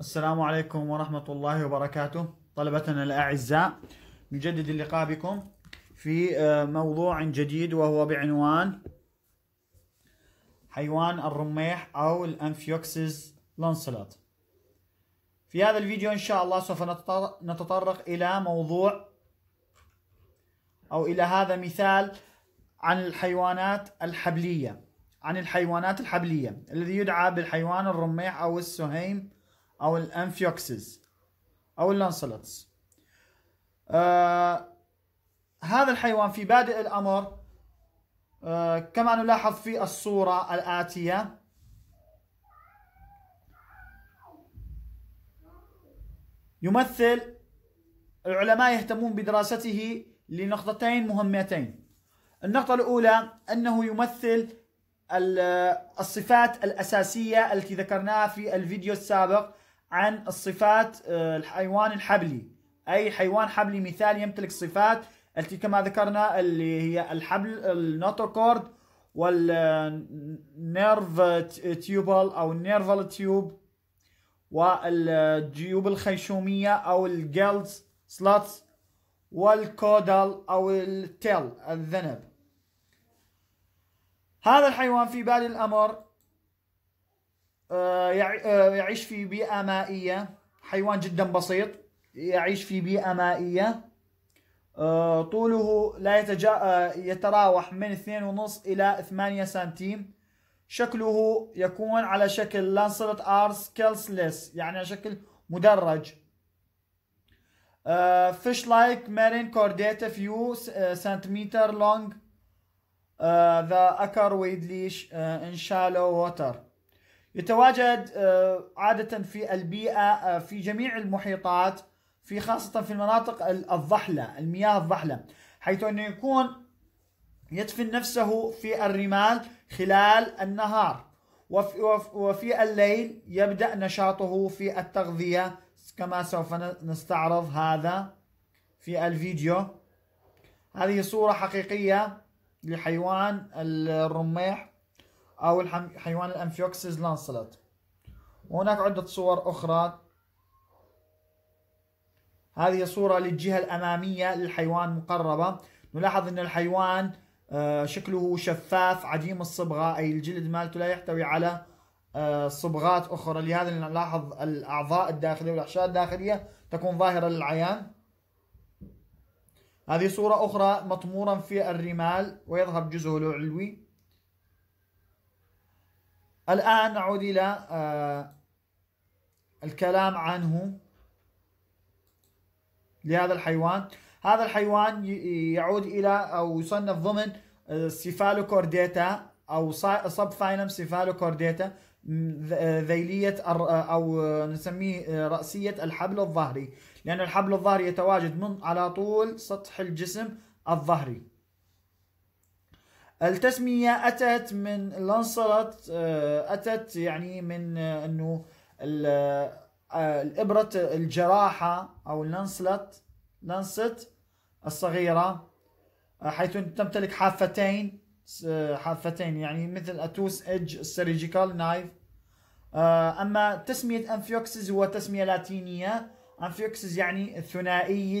السلام عليكم ورحمة الله وبركاته طلبتنا الأعزاء نجدد اللقاء بكم في آه، موضوع جديد وهو بعنوان حيوان الرميح أو الأنفيوكسيس لانسلات في هذا الفيديو إن شاء الله سوف نتطرق إلى موضوع أو إلى هذا مثال عن الحيوانات الحبلية عن الحيوانات الحبلية الذي يدعى بالحيوان الرميح أو السهيم او الانفيوكسز او اللانسلتس آه هذا الحيوان في بادئ الامر آه كما نلاحظ في الصوره الاتيه يمثل العلماء يهتمون بدراسته لنقطتين مهمتين النقطة الأولى أنه يمثل الصفات الأساسية التي ذكرناها في الفيديو السابق عن الصفات آه، الحيوان الحبلي أي حيوان حبلي مثال يمتلك صفات التي كما ذكرنا اللي هي الحبل النوتوكورد والنيرف تيوبل أو النيرفال تيوب والجيوب الخيشومية أو الجيلز سلاتس والكودال أو التيل الذنب هذا الحيوان في بالي الأمر آه، آه، يعيش في بيئة مائية حيوان جدا بسيط يعيش في بيئة مائية آه، طوله لا يتجا... يتراوح من 2.5 إلى 8 سنتيم شكله يكون على شكل لانسلت ار سكيلسلس يعني على شكل مدرج فيش لايك مارين كورديتا فيو سنتيمتر لونج ذا اكر ويدليش ان شالو ووتر يتواجد آه، عادة في البيئة آه، في جميع المحيطات في خاصة في المناطق الضحلة المياه الضحلة حيث أنه يكون يدفن نفسه في الرمال خلال النهار وفي الليل يبدأ نشاطه في التغذية كما سوف نستعرض هذا في الفيديو هذه صورة حقيقية لحيوان الرميح أو حيوان الانفيوكسيز لانسلت وهناك عدة صور أخرى هذه صورة للجهة الأمامية للحيوان مقربة نلاحظ أن الحيوان آه، شكله شفاف عديم الصبغة أي الجلد مالته لا يحتوي على آه، صبغات أخرى لهذا نلاحظ الأعضاء الداخلية والأحشاء الداخلية تكون ظاهرة للعيان هذه صورة أخرى مطمورا في الرمال ويظهر جزءه العلوي الآن نعود إلى آه، الكلام عنه لهذا الحيوان هذا الحيوان يعود إلى أو يصنف ضمن آه، سيفالوكورديتا أو صب فاينم سيفالوكورديتا آه، ذيلية أو نسميه رأسية الحبل الظهري لأن الحبل الظهري يتواجد من على طول سطح الجسم الظهري التسميه اتت من لانصرت آه، اتت يعني من آه، انه آه، الابره الجراحه او لانسلت لانست الصغيره حيث تمتلك حافتين حافتين يعني مثل اتوس إج سيرجيكال نايف اما تسميه انفيوكسز هو تسميه لاتينيه انفيوكسز يعني ثنائي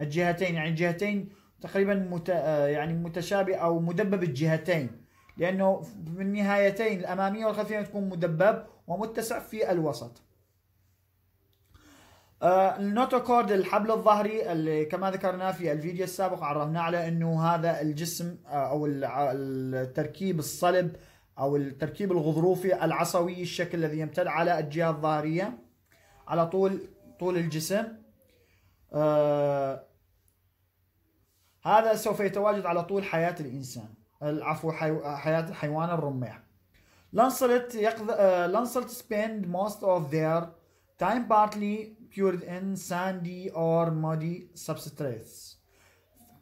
الجهتين يعني الجهتين تقريبا مت... آه، يعني متشابه او مدبب الجهتين لانه في النهايتين الاماميه والخلفيه تكون مدبب ومتسع في الوسط آه، النوتوكورد الحبل الظهري اللي كما ذكرنا في الفيديو السابق عرفنا على انه هذا الجسم آه، او التركيب الصلب او التركيب الغضروفي العصوي الشكل الذي يمتد على الجهه الظهريه على طول طول الجسم آه هذا سوف يتواجد على طول حياة الإنسان عفوا حياة الحيوان الرماح لانسلت يقض... لانسلت آه، spend most of their time partly cured in sandy or muddy substrates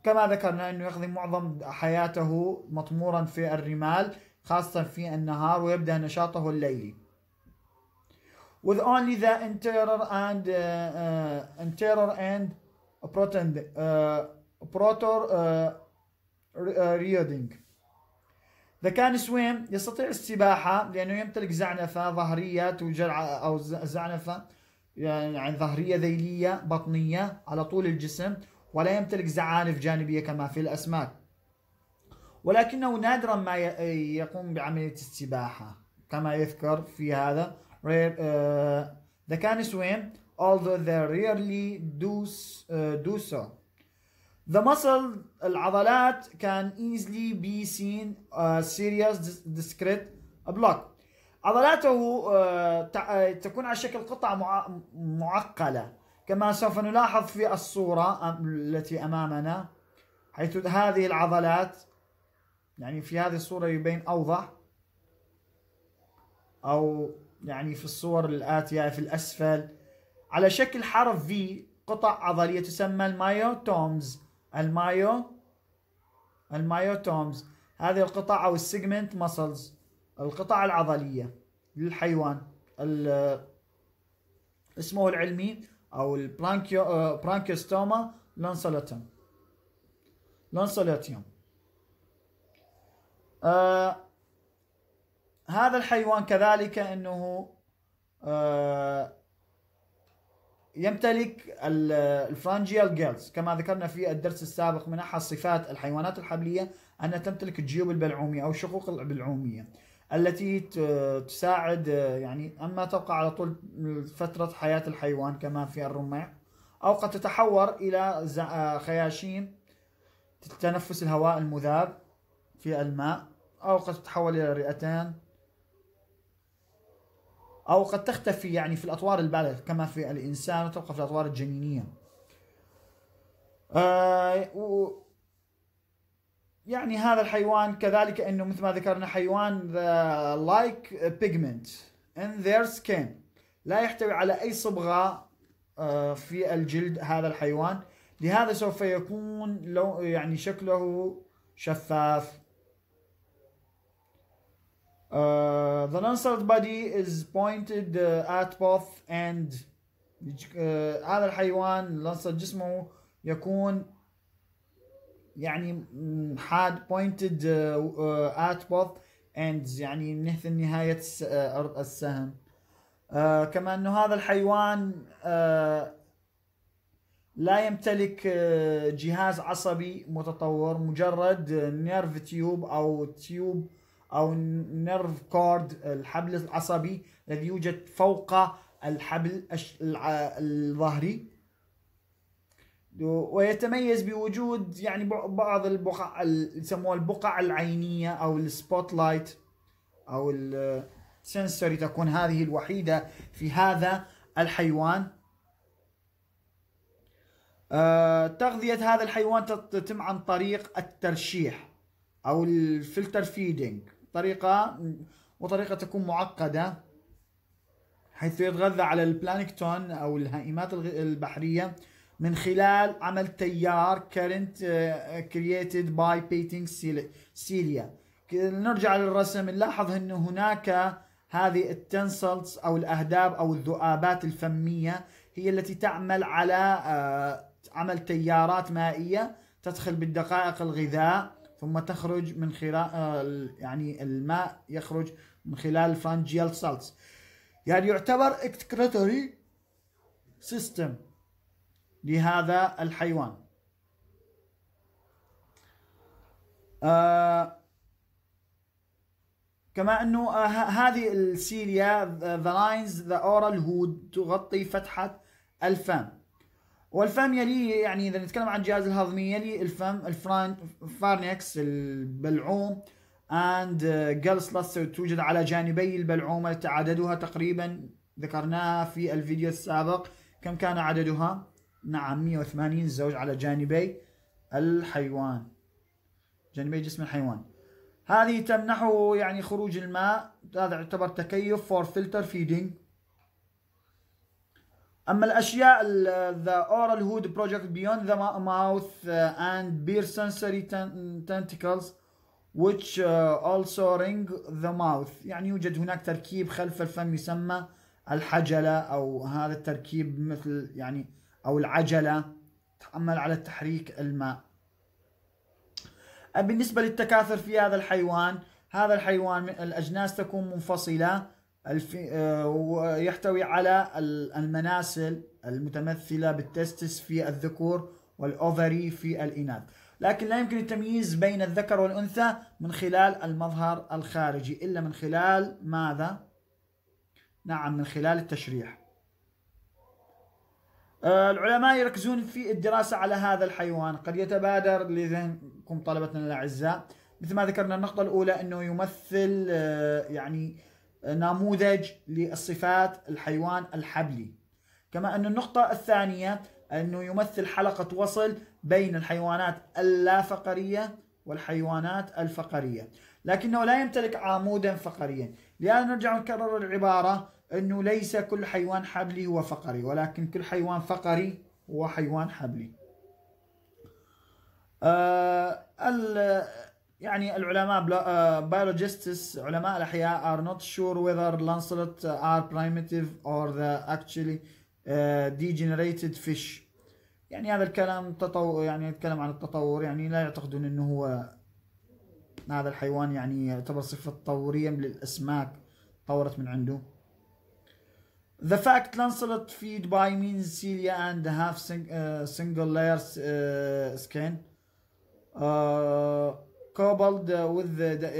كما ذكرنا أنه يقضي معظم حياته مطمورا في الرمال خاصة في النهار ويبدأ نشاطه الليلي with only the interior and uh, uh, interior and protein uh, بروتور ريودينج إذا كان سويم يستطيع السباحة لأنه يمتلك زعنفة ظهرية توجد أو زعنفة يعني ظهرية ذيلية بطنية على طول الجسم ولا يمتلك زعانف جانبية كما في الأسماك ولكنه نادرا ما يقوم بعملية السباحة كما يذكر في هذا ذا كان سويم although they rarely do, uh, do so The muscle العضلات can easily be seen uh, a serious discrete block عضلاته uh, uh, تكون على شكل قطع معقلة كما سوف نلاحظ في الصورة التي أمامنا حيث هذه العضلات يعني في هذه الصورة يبين أوضح أو يعني في الصور الآتية في الأسفل على شكل حرف V قطع عضلية تسمى المايوتومز المايو المايوتومز هذه القطع او السيجمنت مسلز القطع العضليه للحيوان اسمه العلمي او البرانكيو برانكيوستوما لانسولاتوم لانسولاتيوم آه هذا الحيوان كذلك انه آه يمتلك الفرانجيال جيلز كما ذكرنا في الدرس السابق من احد صفات الحيوانات الحبلية أنها تمتلك الجيوب البلعومية أو الشقوق البلعومية التي تساعد يعني أما تبقى على طول فترة حياة الحيوان كما في الرمح أو قد تتحور إلى خياشيم تتنفس الهواء المذاب في الماء أو قد تتحول إلى رئتان أو قد تختفي يعني في الأطوار البالغة كما في الإنسان وتبقى في الأطوار الجنينية آه، يعني هذا الحيوان كذلك انه مثل ما ذكرنا حيوان ذا لايك بيجمنت ان ذير سكين لا يحتوي على اي صبغه آه، في الجلد هذا الحيوان لهذا سوف يكون لو يعني شكله شفاف Uh, the non-solid body is pointed uh, at both and uh, هذا الحيوان لنصر جسمه يكون يعني حاد pointed uh, uh at both ends يعني نهث نهاية uh, السهم uh, كما أنه هذا الحيوان لا يمتلك جهاز عصبي متطور مجرد نيرف تيوب أو تيوب او النيرف كورد الحبل العصبي الذي يوجد فوق الحبل الظهري ويتميز بوجود يعني بعض البقع يسموها البقع العينيه او السبوت لايت او السنسوري تكون هذه الوحيده في هذا الحيوان آه، تغذيه هذا الحيوان تتم عن طريق الترشيح او الفلتر فيدنج طريقة وطريقة تكون معقدة حيث يتغذى على البلانكتون أو الهائمات البحرية من خلال عمل تيار current آه، created by painting سيليا نرجع للرسم نلاحظ أنه هناك هذه التنسلتس أو الأهداب أو الذؤابات الفمية هي التي تعمل على آه، عمل تيارات مائية تدخل بالدقائق الغذاء ثم تخرج من خلال آه، يعني الماء يخرج من خلال فانجيال سالتس يعني يعتبر اكتكريتوري سيستم لهذا الحيوان آه كما انه آه هذه السيليا ذا لاينز ذا اورال هود تغطي فتحه الفم والفم يلي يعني اذا نتكلم عن الجهاز الهضمي يلي الفم الفران الفارنكس البلعوم اند جلس سلسر توجد على جانبي البلعومة عددها تقريبا ذكرناها في الفيديو السابق كم كان عددها؟ نعم 180 زوج على جانبي الحيوان جانبي جسم الحيوان هذه تمنحه يعني خروج الماء هذا يعتبر تكيف فور فلتر فيدينج اما الاشياء the oral hood project beyond the mouth uh, and beer sensory tentacles which uh, also ring the mouth يعني يوجد هناك تركيب خلف الفم يسمى الحجله او هذا التركيب مثل يعني او العجله تعمل على تحريك الماء أه، بالنسبه للتكاثر في هذا الحيوان هذا الحيوان الاجناس تكون منفصله آه، ويحتوي على المناسل المتمثلة بالتستس في الذكور والأوفري في الإناث لكن لا يمكن التمييز بين الذكر والأنثى من خلال المظهر الخارجي إلا من خلال ماذا؟ نعم من خلال التشريح آه، العلماء يركزون في الدراسة على هذا الحيوان قد يتبادر لذهنكم طلبتنا الأعزاء مثل ما ذكرنا النقطة الأولى أنه يمثل آه، يعني نموذج للصفات الحيوان الحبلي كما أن النقطة الثانية أنه يمثل حلقة وصل بين الحيوانات اللافقرية والحيوانات الفقرية لكنه لا يمتلك عمودا فقريا لهذا نرجع نكرر العبارة أنه ليس كل حيوان حبلي هو فقري ولكن كل حيوان فقري هو حيوان حبلي آه يعني العلماء biologists علماء الأحياء are not sure whether lancelet are primitive or the actually degenerated fish يعني هذا الكلام تطور يعني يتكلم عن التطور يعني لا يعتقدون انه هو هذا الحيوان يعني يعتبر صفة تطورية للأسماك طورت من عنده The fact lancelot feed by means cilia and have sing, uh, single layer uh, skin uh, coupled with the, the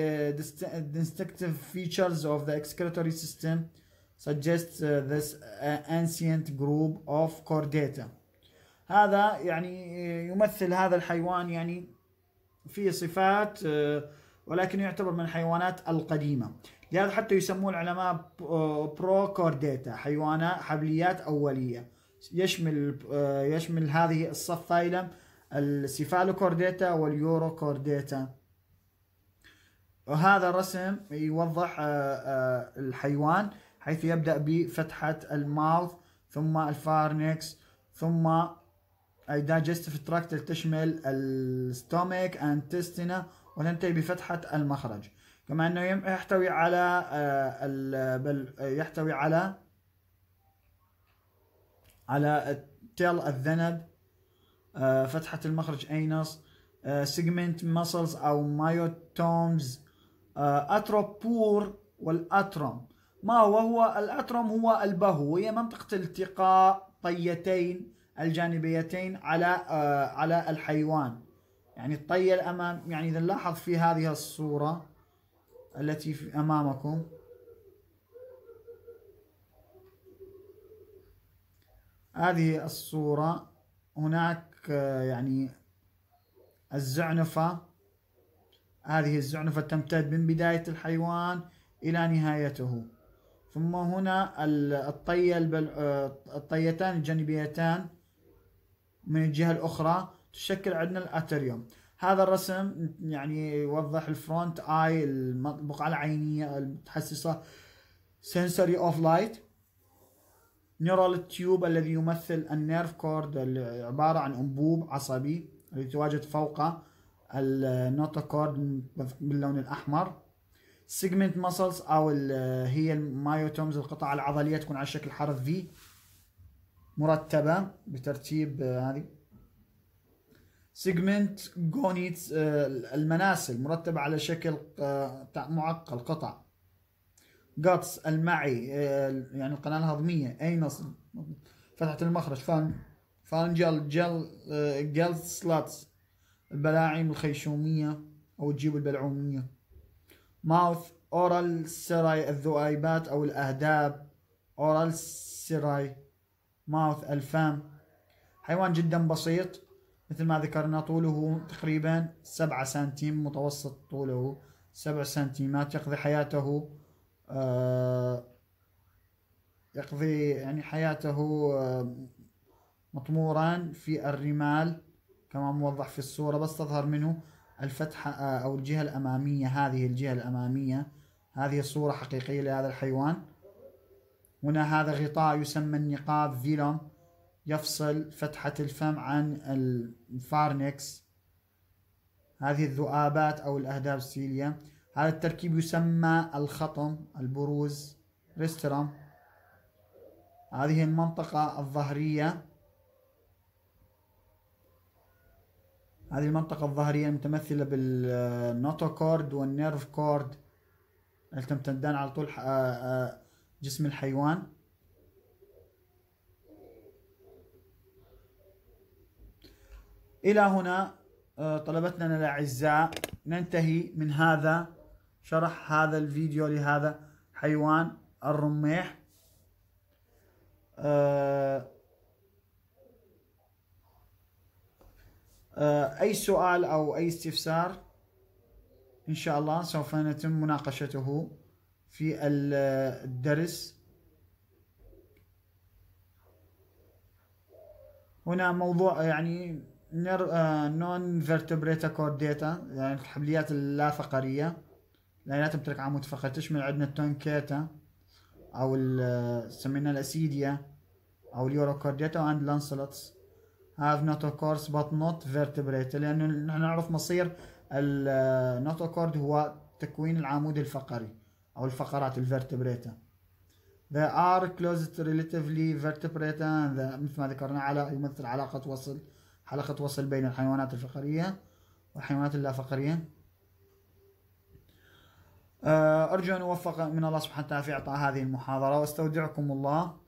uh, uh, distinctive features of the excretory system suggests uh, this ancient group of chordata هذا يعني يمثل هذا الحيوان يعني فيه صفات ولكن يعتبر من الحيوانات القديمة لهذا حتى يسموه العلماء بروكورديتا حيوانات حبليات أولية يشمل يشمل هذه الصف الصفايلم السيفالوكورديتا واليوروكورديتا وهذا الرسم يوضح آه، آه، الحيوان حيث يبدأ بفتحة الماوث ثم الفارنكس ثم الدايجستيف تراكت تشمل الستومك انتستنا وتنتهي بفتحة المخرج كما أنه يحتوي على آه، بل يحتوي على على تيل الذنب فتحة المخرج أينس سيجمنت ماسلز أو مايوتومز آه، أتروبور والأترم ما هو هو الأترم هو البهو وهي منطقة التقاء طيتين الجانبيتين على آه، على الحيوان يعني الطية الأمام يعني إذا نلاحظ في هذه الصورة التي في أمامكم هذه الصورة هناك آه، يعني الزعنفة هذه الزعنفة تمتد من بداية الحيوان إلى نهايته ثم هنا الطية البل... آه، الطيتان الجانبيتان من الجهة الأخرى تشكل عندنا الأتريوم هذا الرسم يعني يوضح الفرونت اي البقعة العينية المتحسسة سنسوري اوف لايت نيورال تيوب الذي يمثل النيرف كورد عبارة عن أنبوب عصبي الذي يتواجد فوقه النوتوكورد uh, باللون الاحمر سيجمنت ماسلز او uh, هي المايوتومز القطع العضليه تكون على شكل حرف في مرتبه بترتيب uh, هذه سيجمنت جونيتس المناسل مرتبه على شكل معقل قطع جاتس المعي يعني القناه الهضميه اينس فتحه المخرج فان فانجل جل جل سلاتس البلاعم الخيشومية أو الجيب البلعومية ماوث أورال سراي الذؤيبات أو الأهداب أورال سراي ماوث الفام حيوان جدا بسيط مثل ما ذكرنا طوله تقريبا سبعة سنتيم متوسط طوله سبع سنتيمات يقضي حياته آه، يقضي يعني حياته آه، مطمورا في الرمال كما موضح في الصورة بس تظهر منه الفتحة آه، أو الجهة الأمامية هذه الجهة الأمامية هذه صورة حقيقية لهذا الحيوان هنا هذا غطاء يسمى النقاب فيلوم يفصل فتحة الفم عن الفارنكس هذه الذؤابات أو الأهداب السيلية هذا التركيب يسمى الخطم البروز ريسترم هذه المنطقة الظهرية هذه المنطقة الظهرية المتمثلة بالنوتوكورد والنيرف كورد اللي تمتدان على طول آه، آه، جسم الحيوان إلى هنا آه، طلبتنا الأعزاء ننتهي من هذا شرح هذا الفيديو لهذا حيوان الرميح آه، أي سؤال أو أي استفسار إن شاء الله سوف نتم مناقشته في الدرس هنا موضوع يعني نون فيرتبريتا كورديتا يعني الحبليات لانها لا تمتلك عمود فقري تشمل عندنا التونكيتا أو آه، سمينا الأسيديا أو اليوروكورديتا واند لانسلتس هاف نوتوكورس بات نوت فيرتبريت لانه نحن نعرف مصير النوتوكورد آه، هو تكوين العمود الفقري او الفقرات الفيرتبريتا They are closed relatively vertebrate and مثل ما ذكرنا على يمثل علاقة وصل حلقة وصل بين الحيوانات الفقرية والحيوانات اللا فقرية آه، أرجو أن أوفق من الله سبحانه وتعالى في إعطاء هذه المحاضرة واستودعكم الله